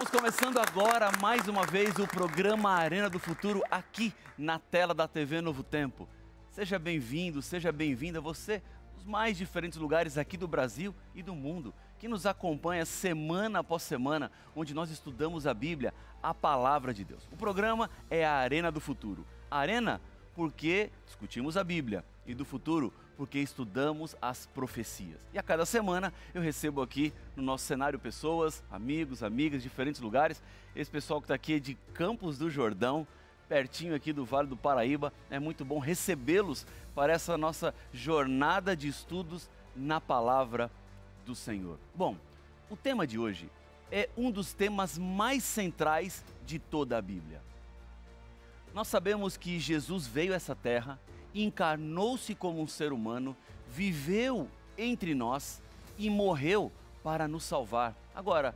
Estamos começando agora mais uma vez o programa Arena do Futuro aqui na tela da TV Novo Tempo. Seja bem-vindo, seja bem-vinda você dos mais diferentes lugares aqui do Brasil e do mundo que nos acompanha semana após semana, onde nós estudamos a Bíblia, a palavra de Deus. O programa é a Arena do Futuro. Arena porque discutimos a Bíblia e do futuro porque estudamos as profecias. E a cada semana eu recebo aqui no nosso cenário pessoas, amigos, amigas, diferentes lugares. Esse pessoal que está aqui é de Campos do Jordão, pertinho aqui do Vale do Paraíba. É muito bom recebê-los para essa nossa jornada de estudos na palavra do Senhor. Bom, o tema de hoje é um dos temas mais centrais de toda a Bíblia. Nós sabemos que Jesus veio a essa terra encarnou-se como um ser humano, viveu entre nós e morreu para nos salvar. Agora,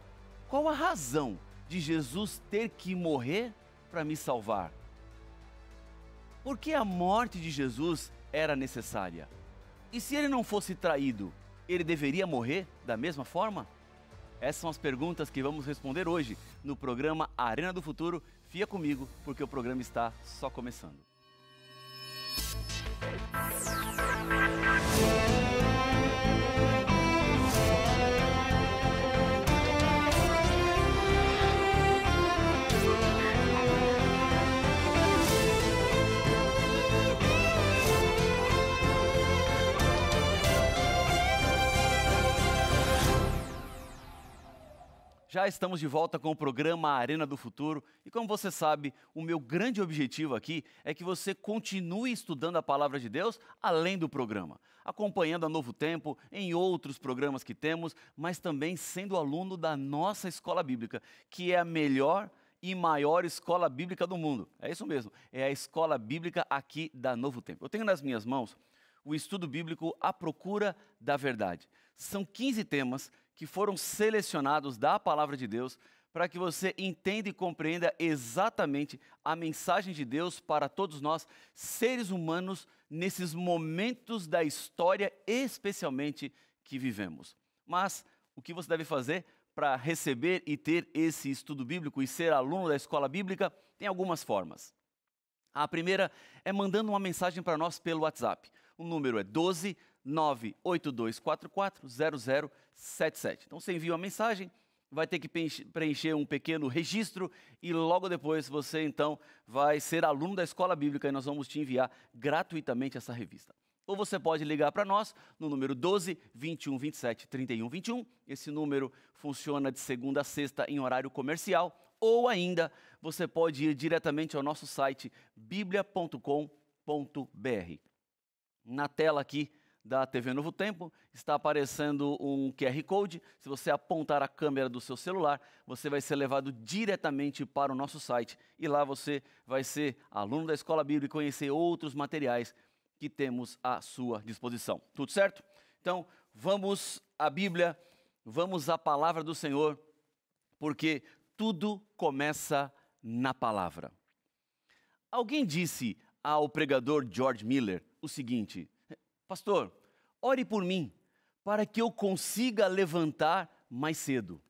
qual a razão de Jesus ter que morrer para me salvar? Por que a morte de Jesus era necessária? E se ele não fosse traído, ele deveria morrer da mesma forma? Essas são as perguntas que vamos responder hoje no programa Arena do Futuro. Fia comigo, porque o programa está só começando. Thank you. Já estamos de volta com o programa Arena do Futuro e, como você sabe, o meu grande objetivo aqui é que você continue estudando a palavra de Deus além do programa, acompanhando a Novo Tempo em outros programas que temos, mas também sendo aluno da nossa escola bíblica, que é a melhor e maior escola bíblica do mundo. É isso mesmo, é a escola bíblica aqui da Novo Tempo. Eu tenho nas minhas mãos o estudo bíblico A Procura da Verdade. São 15 temas que foram selecionados da palavra de Deus para que você entenda e compreenda exatamente a mensagem de Deus para todos nós, seres humanos, nesses momentos da história, especialmente que vivemos. Mas o que você deve fazer para receber e ter esse estudo bíblico e ser aluno da escola bíblica tem algumas formas. A primeira é mandando uma mensagem para nós pelo WhatsApp. O número é 12 982440077. Então você envia uma mensagem, vai ter que preencher um pequeno registro e logo depois você então vai ser aluno da Escola Bíblica e nós vamos te enviar gratuitamente essa revista. Ou você pode ligar para nós no número 12 21 27 31 21. Esse número funciona de segunda a sexta em horário comercial. Ou ainda, você pode ir diretamente ao nosso site biblia.com.br. Na tela aqui, da TV Novo Tempo, está aparecendo um QR Code. Se você apontar a câmera do seu celular, você vai ser levado diretamente para o nosso site e lá você vai ser aluno da Escola Bíblica e conhecer outros materiais que temos à sua disposição. Tudo certo? Então, vamos à Bíblia, vamos à palavra do Senhor, porque tudo começa na palavra. Alguém disse ao pregador George Miller o seguinte: Pastor, ore por mim, para que eu consiga levantar mais cedo.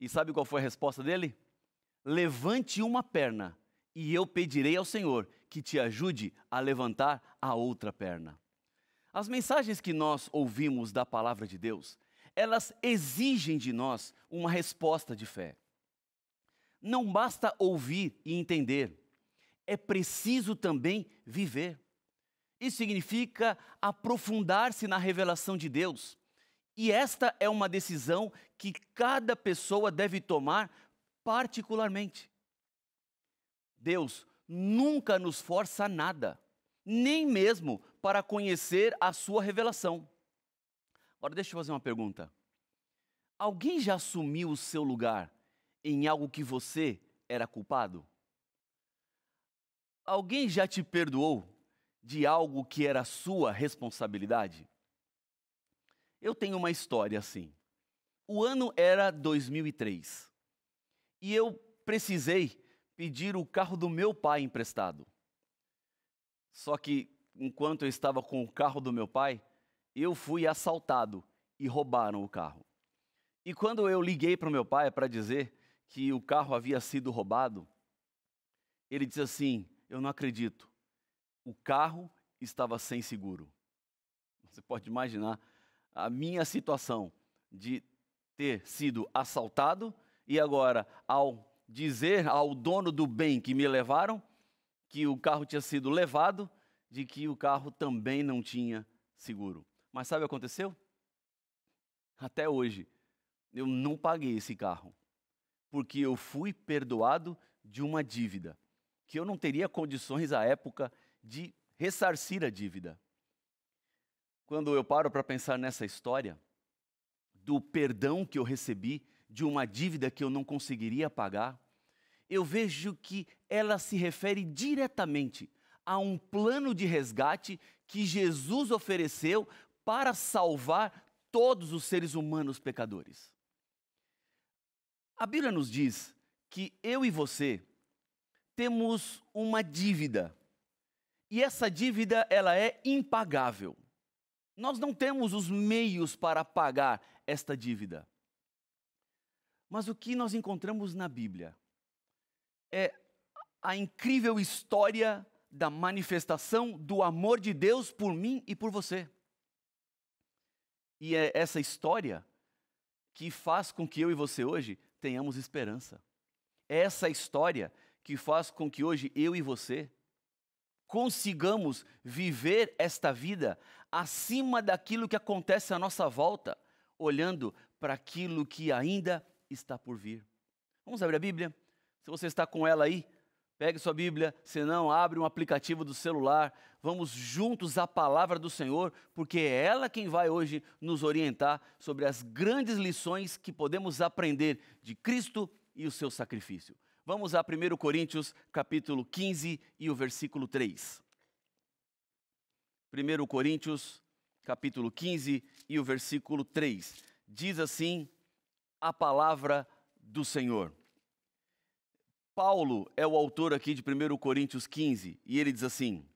E sabe qual foi a resposta dele? Levante uma perna, e eu pedirei ao Senhor que te ajude a levantar a outra perna. As mensagens que nós ouvimos da palavra de Deus, elas exigem de nós uma resposta de fé. Não basta ouvir e entender, é preciso também viver. Isso significa aprofundar-se na revelação de Deus. E esta é uma decisão que cada pessoa deve tomar particularmente. Deus nunca nos força a nada, nem mesmo para conhecer a sua revelação. Agora, deixa eu fazer uma pergunta. Alguém já assumiu o seu lugar em algo que você era culpado? Alguém já te perdoou de algo que era sua responsabilidade? Eu tenho uma história assim. O ano era 2003 e eu precisei pedir o carro do meu pai emprestado. Só que enquanto eu estava com o carro do meu pai, eu fui assaltado e roubaram o carro. E quando eu liguei para o meu pai para dizer que o carro havia sido roubado, ele disse assim: Eu não acredito o carro estava sem seguro. Você pode imaginar a minha situação de ter sido assaltado e agora, ao dizer ao dono do bem que me levaram que o carro tinha sido levado, de que o carro também não tinha seguro. Mas sabe o que aconteceu? Até hoje, eu não paguei esse carro, porque eu fui perdoado de uma dívida que eu não teria condições à época de ressarcir a dívida. Quando eu paro para pensar nessa história do perdão que eu recebi de uma dívida que eu não conseguiria pagar, eu vejo que ela se refere diretamente a um plano de resgate que Jesus ofereceu para salvar todos os seres humanos pecadores. A Bíblia nos diz que eu e você temos uma dívida e essa dívida ela é impagável. Nós não temos os meios para pagar esta dívida. Mas o que nós encontramos na Bíblia é a incrível história da manifestação do amor de Deus por mim e por você. E é essa história que faz com que eu e você hoje tenhamos esperança. É essa história que faz com que hoje eu e você consigamos viver esta vida acima daquilo que acontece à nossa volta, olhando para aquilo que ainda está por vir. Vamos abrir a Bíblia? Se você está com ela aí, pegue sua Bíblia, se não, abre um aplicativo do celular. Vamos juntos à palavra do Senhor, porque é ela quem vai hoje nos orientar sobre as grandes lições que podemos aprender de Cristo e o seu sacrifício. Vamos a 1 Coríntios, capítulo 15 e o versículo 3. 1 Coríntios, capítulo 15 e o versículo 3. Diz assim a palavra do Senhor. Paulo é o autor aqui de 1 Coríntios 15 e ele diz assim: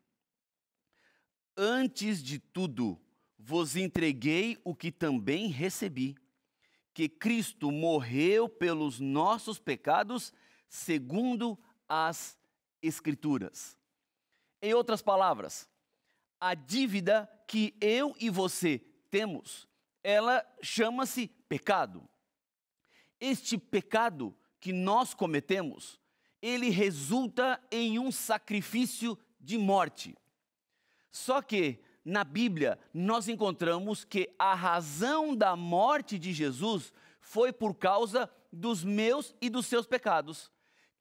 Antes de tudo, vos entreguei o que também recebi, que Cristo morreu pelos nossos pecados segundo as Escrituras. Em outras palavras, a dívida que eu e você temos, ela chama-se pecado. Este pecado que nós cometemos, ele resulta em um sacrifício de morte. Só que na Bíblia nós encontramos que a razão da morte de Jesus foi por causa dos meus e dos seus pecados.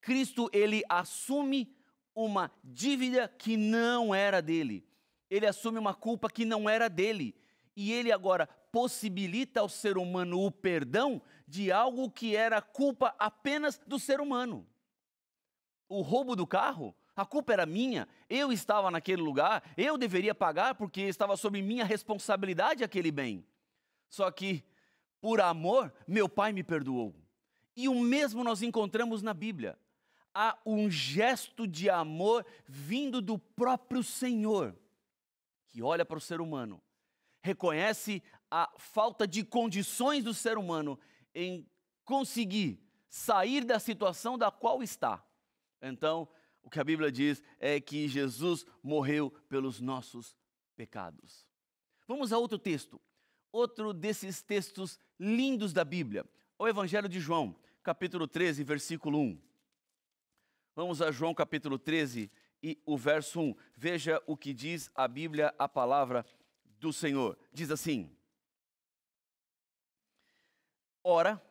Cristo ele assume uma dívida que não era dele. Ele assume uma culpa que não era dele. E ele agora possibilita ao ser humano o perdão de algo que era culpa apenas do ser humano. O roubo do carro, a culpa era minha, eu estava naquele lugar, eu deveria pagar porque estava sob minha responsabilidade aquele bem. Só que, por amor, meu pai me perdoou. E o mesmo nós encontramos na Bíblia há um gesto de amor vindo do próprio Senhor, que olha para o ser humano, reconhece a falta de condições do ser humano em conseguir sair da situação da qual está. Então, o que a Bíblia diz é que Jesus morreu pelos nossos pecados. Vamos a outro texto, outro desses textos lindos da Bíblia, o Evangelho de João, capítulo 13, versículo 1. Vamos a João capítulo 13 e o verso 1. Veja o que diz a Bíblia, a palavra do Senhor. Diz assim: Ora,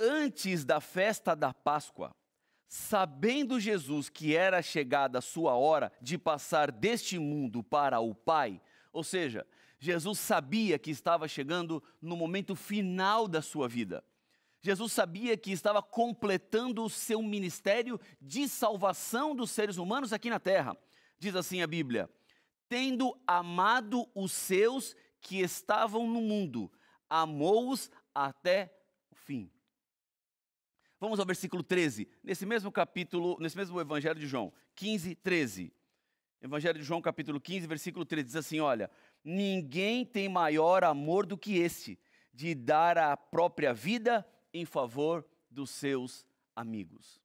antes da festa da Páscoa, sabendo Jesus que era chegada a sua hora de passar deste mundo para o Pai, ou seja, Jesus sabia que estava chegando no momento final da sua vida. Jesus sabia que estava completando o seu ministério de salvação dos seres humanos aqui na terra. Diz assim a Bíblia: Tendo amado os seus que estavam no mundo, amou-os até o fim. Vamos ao versículo 13, nesse mesmo capítulo, nesse mesmo Evangelho de João, 15, 13. Evangelho de João, capítulo 15, versículo 13, diz assim: Olha, ninguém tem maior amor do que este, de dar a própria vida em favor dos seus amigos.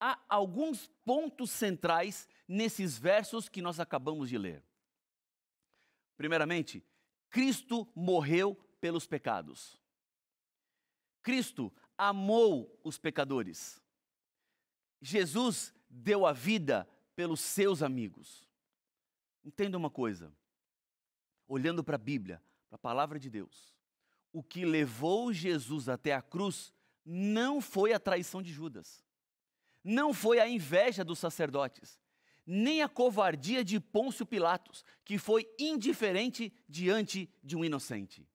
Há alguns pontos centrais nesses versos que nós acabamos de ler. Primeiramente, Cristo morreu pelos pecados. Cristo amou os pecadores. Jesus deu a vida pelos seus amigos. Entenda uma coisa. Olhando para a Bíblia, para a palavra de Deus, o que levou Jesus até a cruz não foi a traição de Judas, não foi a inveja dos sacerdotes, nem a covardia de Pôncio Pilatos, que foi indiferente diante de um inocente.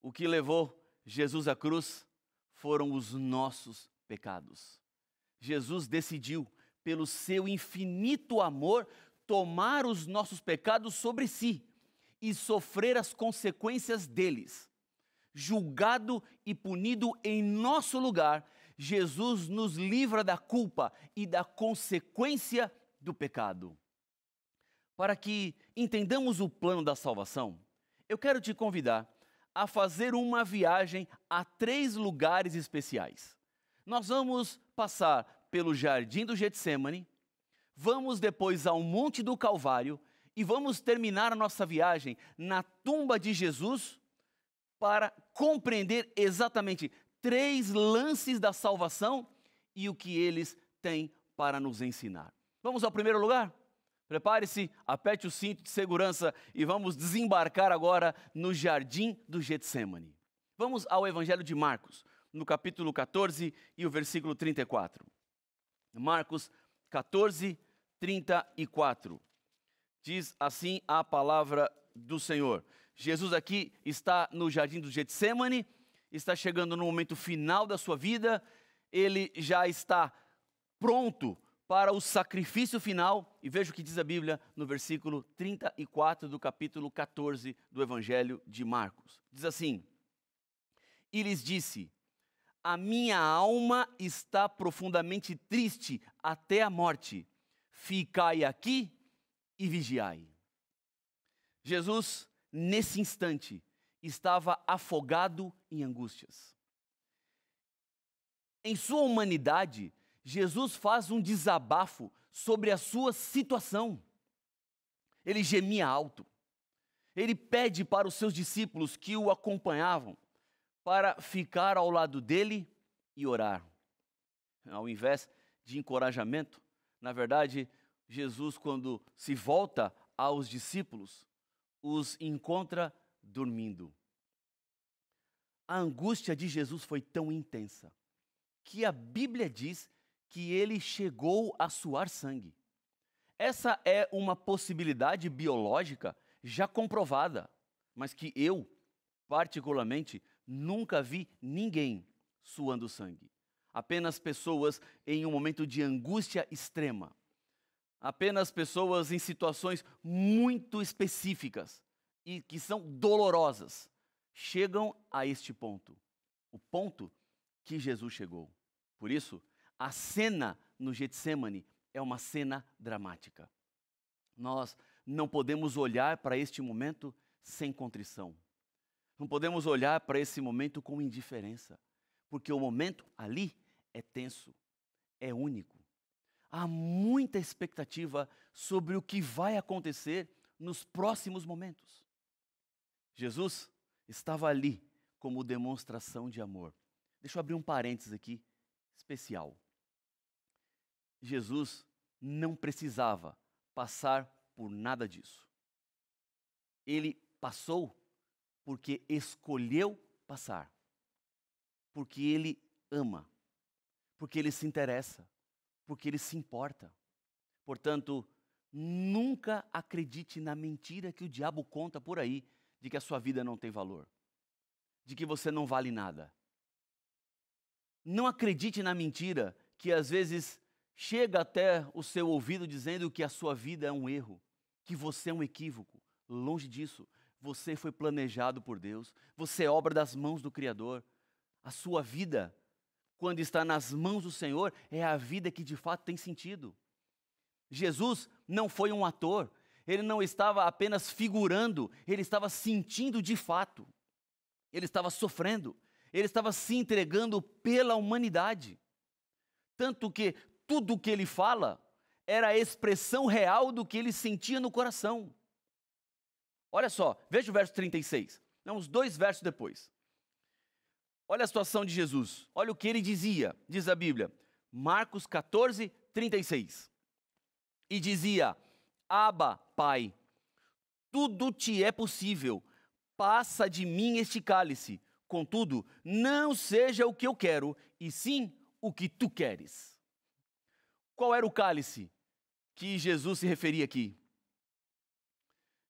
O que levou Jesus à cruz foram os nossos pecados. Jesus decidiu, pelo seu infinito amor, tomar os nossos pecados sobre si e sofrer as consequências deles. Julgado e punido em nosso lugar, Jesus nos livra da culpa e da consequência do pecado. Para que entendamos o plano da salvação, eu quero te convidar a fazer uma viagem a três lugares especiais. Nós vamos passar pelo Jardim do Getsemane, vamos depois ao Monte do Calvário e vamos terminar a nossa viagem na tumba de Jesus para compreender exatamente três lances da salvação e o que eles têm para nos ensinar. Vamos ao primeiro lugar? Prepare-se, aperte o cinto de segurança e vamos desembarcar agora no jardim do Getsemane. Vamos ao Evangelho de Marcos, no capítulo 14 e o versículo 34. Marcos 14, 34. Diz assim a palavra do Senhor. Jesus aqui está no jardim do Getsemane, está chegando no momento final da sua vida, ele já está pronto para o sacrifício final, e veja o que diz a Bíblia no versículo 34 do capítulo 14 do Evangelho de Marcos. Diz assim: E lhes disse: A minha alma está profundamente triste até a morte. Ficai aqui e vigiai. Jesus, nesse instante, estava afogado em angústias. Em sua humanidade, Jesus faz um desabafo sobre a sua situação. Ele gemia alto. Ele pede para os seus discípulos que o acompanhavam para ficar ao lado dele e orar. Ao invés de encorajamento, na verdade, Jesus, quando se volta aos discípulos, os encontra dormindo. A angústia de Jesus foi tão intensa que a Bíblia diz que ele chegou a suar sangue. Essa é uma possibilidade biológica já comprovada, mas que eu, particularmente, nunca vi ninguém suando sangue. Apenas pessoas em um momento de angústia extrema apenas pessoas em situações muito específicas e que são dolorosas chegam a este ponto, o ponto que Jesus chegou. Por isso, a cena no Getsemane é uma cena dramática. Nós não podemos olhar para este momento sem contrição. Não podemos olhar para esse momento com indiferença, porque o momento ali é tenso, é único há muita expectativa sobre o que vai acontecer nos próximos momentos. Jesus estava ali como demonstração de amor. Deixa eu abrir um parênteses aqui especial. Jesus não precisava passar por nada disso. Ele passou porque escolheu passar. Porque ele ama. Porque ele se interessa porque ele se importa. Portanto, nunca acredite na mentira que o diabo conta por aí de que a sua vida não tem valor, de que você não vale nada. Não acredite na mentira que às vezes chega até o seu ouvido dizendo que a sua vida é um erro, que você é um equívoco. Longe disso, você foi planejado por Deus, você é obra das mãos do Criador. A sua vida quando está nas mãos do Senhor, é a vida que de fato tem sentido. Jesus não foi um ator, ele não estava apenas figurando, ele estava sentindo de fato. Ele estava sofrendo, ele estava se entregando pela humanidade. Tanto que tudo o que ele fala era a expressão real do que ele sentia no coração. Olha só, veja o verso 36. Não, uns dois versos depois. Olha a situação de Jesus. Olha o que ele dizia, diz a Bíblia. Marcos 14, 36. E dizia: Aba, Pai, tudo te é possível, passa de mim este cálice. Contudo, não seja o que eu quero, e sim o que tu queres. Qual era o cálice que Jesus se referia aqui?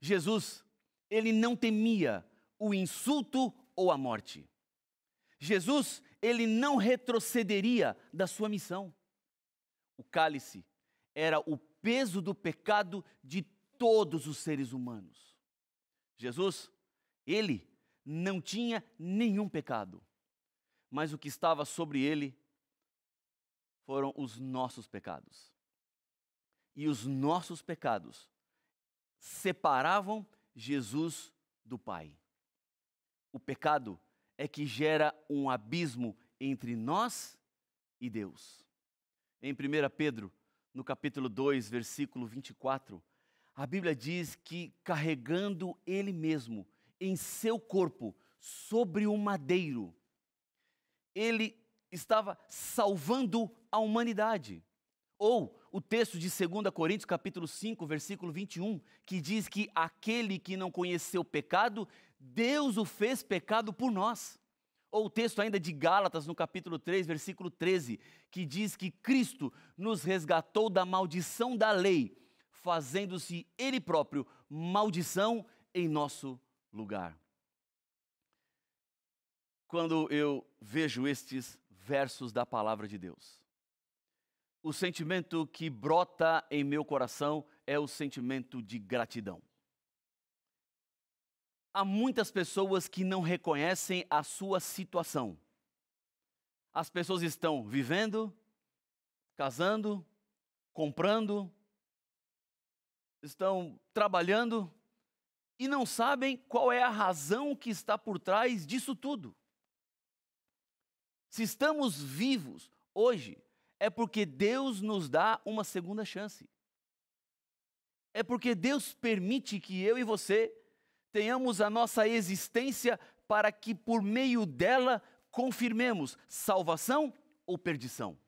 Jesus, ele não temia o insulto ou a morte. Jesus, ele não retrocederia da sua missão. O cálice era o peso do pecado de todos os seres humanos. Jesus, ele não tinha nenhum pecado, mas o que estava sobre ele foram os nossos pecados. E os nossos pecados separavam Jesus do Pai. O pecado é que gera um abismo entre nós e Deus. Em 1 Pedro, no capítulo 2, versículo 24, a Bíblia diz que carregando ele mesmo em seu corpo sobre o madeiro, ele estava salvando a humanidade. Ou o texto de 2 Coríntios capítulo 5, versículo 21, que diz que aquele que não conheceu pecado, Deus o fez pecado por nós. Ou o texto ainda de Gálatas, no capítulo 3, versículo 13, que diz que Cristo nos resgatou da maldição da lei, fazendo-se Ele próprio maldição em nosso lugar. Quando eu vejo estes versos da palavra de Deus, o sentimento que brota em meu coração é o sentimento de gratidão. Há muitas pessoas que não reconhecem a sua situação. As pessoas estão vivendo, casando, comprando, estão trabalhando e não sabem qual é a razão que está por trás disso tudo. Se estamos vivos hoje, é porque Deus nos dá uma segunda chance. É porque Deus permite que eu e você tenhamos a nossa existência para que por meio dela confirmemos salvação ou perdição.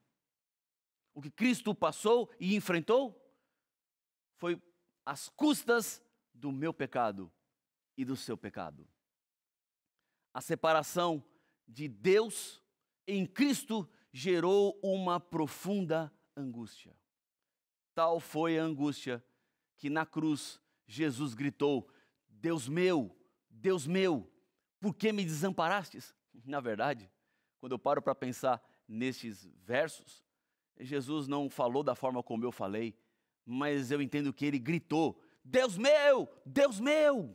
O que Cristo passou e enfrentou foi às custas do meu pecado e do seu pecado. A separação de Deus em Cristo gerou uma profunda angústia. Tal foi a angústia que na cruz Jesus gritou: Deus meu, Deus meu, por que me desamparastes? Na verdade, quando eu paro para pensar nestes versos, Jesus não falou da forma como eu falei, mas eu entendo que ele gritou: Deus meu, Deus meu!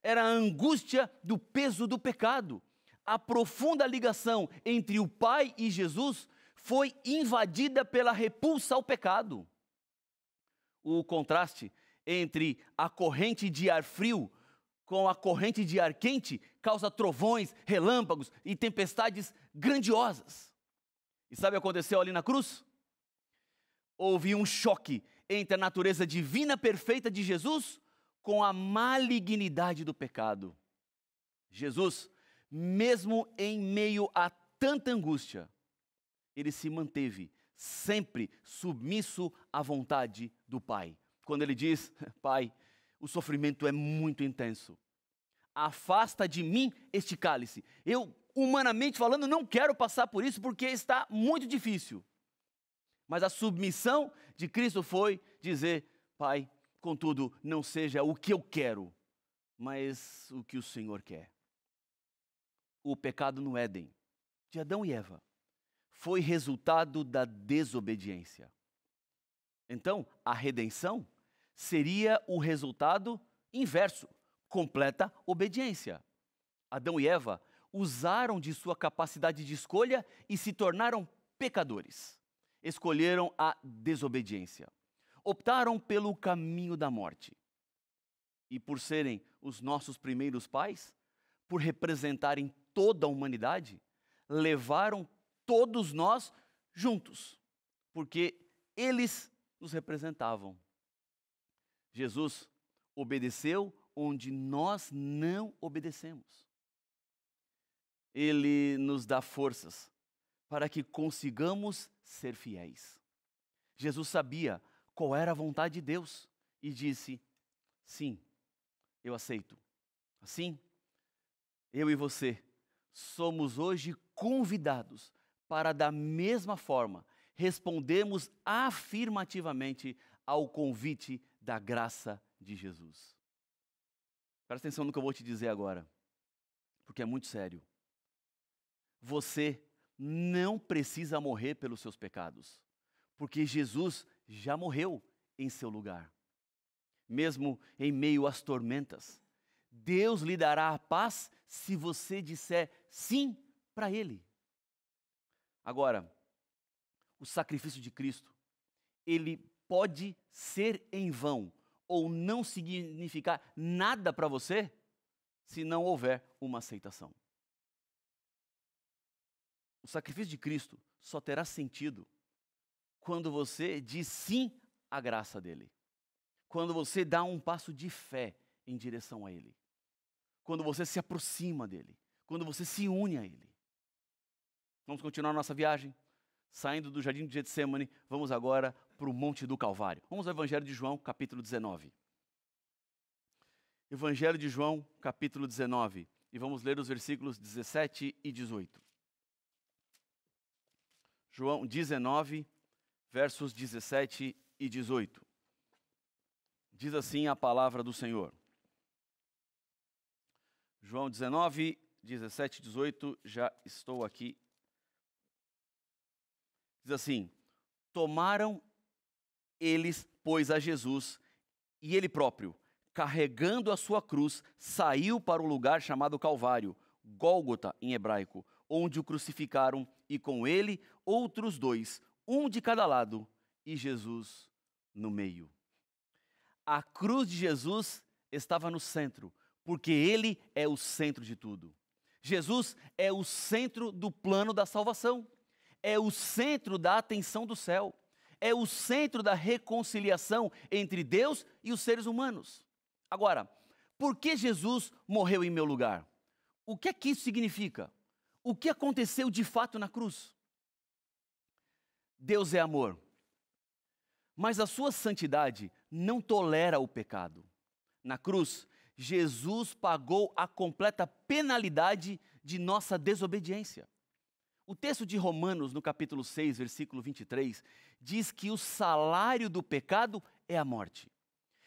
Era a angústia do peso do pecado. A profunda ligação entre o Pai e Jesus foi invadida pela repulsa ao pecado. O contraste entre a corrente de ar frio com a corrente de ar quente causa trovões, relâmpagos e tempestades grandiosas. E sabe o que aconteceu ali na cruz? Houve um choque entre a natureza divina perfeita de Jesus com a malignidade do pecado. Jesus, mesmo em meio a tanta angústia, ele se manteve sempre submisso à vontade do Pai quando ele diz: Pai, o sofrimento é muito intenso. Afasta de mim este cálice. Eu, humanamente falando, não quero passar por isso porque está muito difícil. Mas a submissão de Cristo foi dizer: Pai, contudo, não seja o que eu quero, mas o que o Senhor quer. O pecado no Éden, de Adão e Eva, foi resultado da desobediência. Então, a redenção seria o resultado inverso completa obediência. Adão e Eva usaram de sua capacidade de escolha e se tornaram pecadores. Escolheram a desobediência. Optaram pelo caminho da morte. E por serem os nossos primeiros pais, por representarem toda a humanidade, levaram todos nós juntos, porque eles nos representavam. Jesus obedeceu onde nós não obedecemos. Ele nos dá forças para que consigamos ser fiéis. Jesus sabia qual era a vontade de Deus e disse: Sim, eu aceito. Assim, eu e você somos hoje convidados para, da mesma forma, respondermos afirmativamente ao convite da graça de Jesus. Presta atenção no que eu vou te dizer agora, porque é muito sério. Você não precisa morrer pelos seus pecados, porque Jesus já morreu em seu lugar. Mesmo em meio às tormentas, Deus lhe dará a paz se você disser sim para Ele. Agora, o sacrifício de Cristo, ele pode ser em vão ou não significar nada para você se não houver uma aceitação. O sacrifício de Cristo só terá sentido quando você diz sim à graça dele. Quando você dá um passo de fé em direção a ele. Quando você se aproxima dele. Quando você se une a ele. Vamos continuar nossa viagem? Saindo do jardim de Getsemane, vamos agora para o Monte do Calvário. Vamos ao Evangelho de João, capítulo 19. Evangelho de João, capítulo 19. E vamos ler os versículos 17 e 18. João 19, versos 17 e 18. Diz assim a palavra do Senhor. João 19, 17 e 18, já estou aqui. Diz assim: Tomaram eles pôs a Jesus e ele próprio, carregando a sua cruz, saiu para o lugar chamado Calvário, Gólgota em hebraico, onde o crucificaram e com ele outros dois, um de cada lado e Jesus no meio. A cruz de Jesus estava no centro, porque ele é o centro de tudo. Jesus é o centro do plano da salvação, é o centro da atenção do céu é o centro da reconciliação entre Deus e os seres humanos. Agora, por que Jesus morreu em meu lugar? O que é que isso significa? O que aconteceu de fato na cruz? Deus é amor, mas a sua santidade não tolera o pecado. Na cruz, Jesus pagou a completa penalidade de nossa desobediência. O texto de Romanos, no capítulo 6, versículo 23, diz que o salário do pecado é a morte.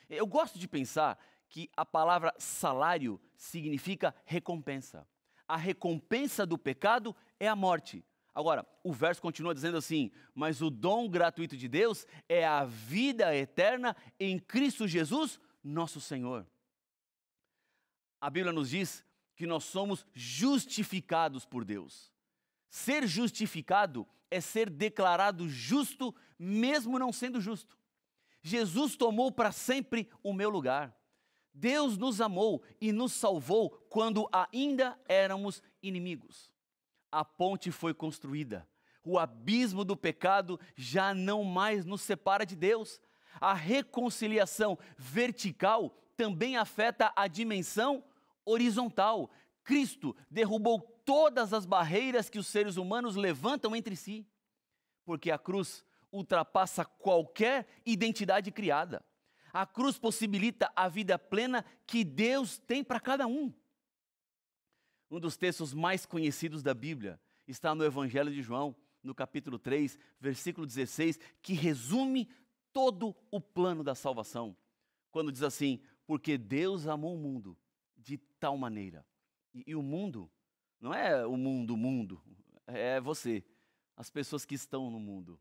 Eu gosto de pensar que a palavra salário significa recompensa. A recompensa do pecado é a morte. Agora, o verso continua dizendo assim: Mas o dom gratuito de Deus é a vida eterna em Cristo Jesus, nosso Senhor. A Bíblia nos diz que nós somos justificados por Deus. Ser justificado é ser declarado justo, mesmo não sendo justo. Jesus tomou para sempre o meu lugar. Deus nos amou e nos salvou quando ainda éramos inimigos. A ponte foi construída. O abismo do pecado já não mais nos separa de Deus. A reconciliação vertical também afeta a dimensão horizontal. Cristo derrubou todas as barreiras que os seres humanos levantam entre si, porque a cruz ultrapassa qualquer identidade criada. A cruz possibilita a vida plena que Deus tem para cada um. Um dos textos mais conhecidos da Bíblia está no Evangelho de João, no capítulo 3, versículo 16, que resume todo o plano da salvação. Quando diz assim: Porque Deus amou o mundo de tal maneira e, e o mundo não é o mundo, o mundo, é você, as pessoas que estão no mundo.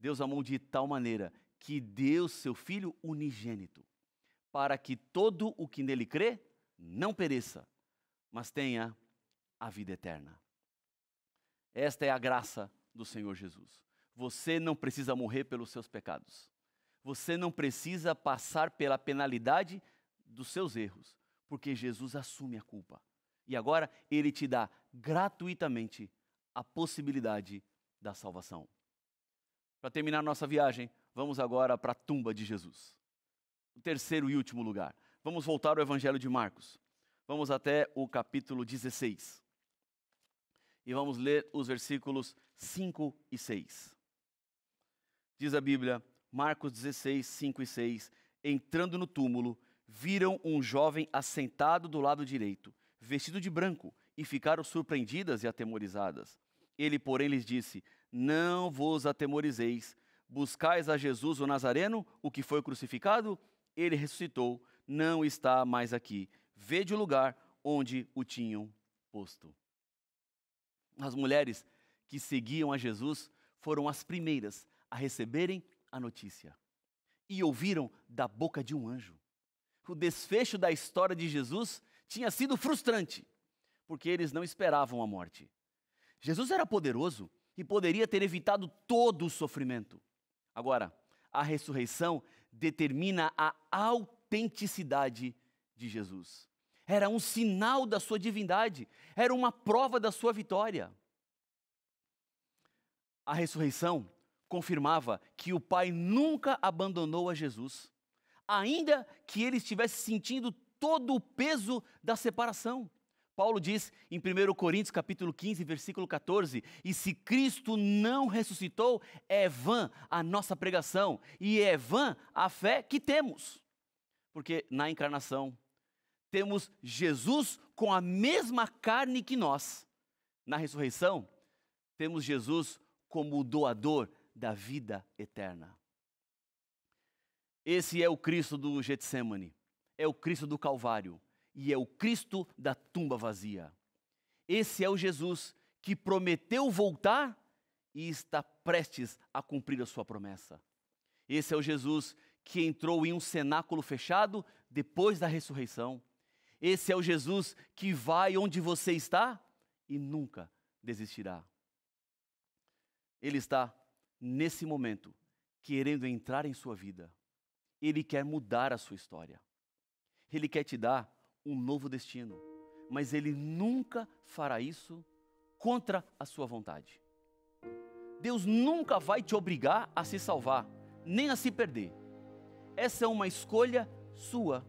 Deus amou de tal maneira que deu seu Filho unigênito, para que todo o que nele crê não pereça, mas tenha a vida eterna. Esta é a graça do Senhor Jesus. Você não precisa morrer pelos seus pecados. Você não precisa passar pela penalidade dos seus erros, porque Jesus assume a culpa. E agora ele te dá gratuitamente a possibilidade da salvação. Para terminar nossa viagem, vamos agora para a tumba de Jesus. O terceiro e último lugar. Vamos voltar ao Evangelho de Marcos. Vamos até o capítulo 16. E vamos ler os versículos 5 e 6. Diz a Bíblia, Marcos 16, 5 e 6. Entrando no túmulo, viram um jovem assentado do lado direito, vestido de branco, e ficaram surpreendidas e atemorizadas. Ele, porém, lhes disse: Não vos atemorizeis. Buscais a Jesus o Nazareno, o que foi crucificado? Ele ressuscitou, não está mais aqui. Vede o lugar onde o tinham posto. As mulheres que seguiam a Jesus foram as primeiras a receberem a notícia e ouviram da boca de um anjo. O desfecho da história de Jesus tinha sido frustrante, porque eles não esperavam a morte. Jesus era poderoso e poderia ter evitado todo o sofrimento. Agora, a ressurreição determina a autenticidade de Jesus. Era um sinal da sua divindade, era uma prova da sua vitória. A ressurreição confirmava que o Pai nunca abandonou a Jesus, ainda que ele estivesse sentindo todo o peso da separação. Paulo diz em 1 Coríntios capítulo 15, versículo 14, e se Cristo não ressuscitou, é vã a nossa pregação e é vã a fé que temos. Porque na encarnação temos Jesus com a mesma carne que nós. Na ressurreição, temos Jesus como o doador da vida eterna. Esse é o Cristo do Getsemane é o Cristo do Calvário e é o Cristo da tumba vazia. Esse é o Jesus que prometeu voltar e está prestes a cumprir a sua promessa. Esse é o Jesus que entrou em um cenáculo fechado depois da ressurreição. Esse é o Jesus que vai onde você está e nunca desistirá. Ele está, nesse momento, querendo entrar em sua vida. Ele quer mudar a sua história. Ele quer te dar um novo destino, mas Ele nunca fará isso contra a sua vontade. Deus nunca vai te obrigar a se salvar, nem a se perder. Essa é uma escolha sua,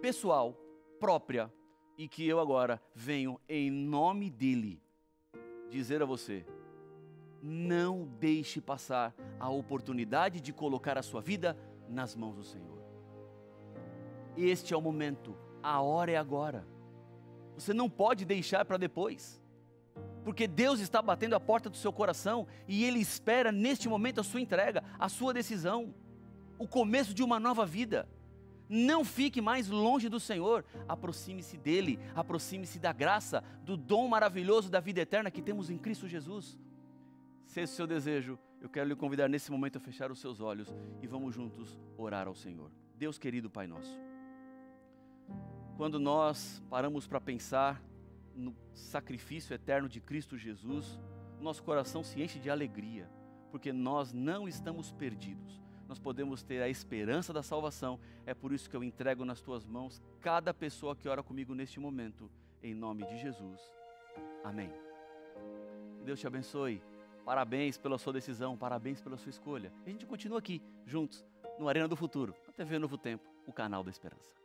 pessoal, própria, e que eu agora venho, em nome dEle, dizer a você: não deixe passar a oportunidade de colocar a sua vida nas mãos do Senhor. Este é o momento, a hora é agora. Você não pode deixar para depois, porque Deus está batendo a porta do seu coração e Ele espera neste momento a sua entrega, a sua decisão, o começo de uma nova vida. Não fique mais longe do Senhor, aproxime-se dEle, aproxime-se da graça, do dom maravilhoso da vida eterna que temos em Cristo Jesus. Se esse é o seu desejo, eu quero lhe convidar nesse momento a fechar os seus olhos e vamos juntos orar ao Senhor. Deus querido Pai nosso quando nós paramos para pensar no sacrifício eterno de Cristo Jesus, nosso coração se enche de alegria, porque nós não estamos perdidos. Nós podemos ter a esperança da salvação. É por isso que eu entrego nas tuas mãos cada pessoa que ora comigo neste momento, em nome de Jesus. Amém. Deus te abençoe. Parabéns pela sua decisão, parabéns pela sua escolha. E a gente continua aqui, juntos, no Arena do Futuro, na TV Novo Tempo, o canal da Esperança.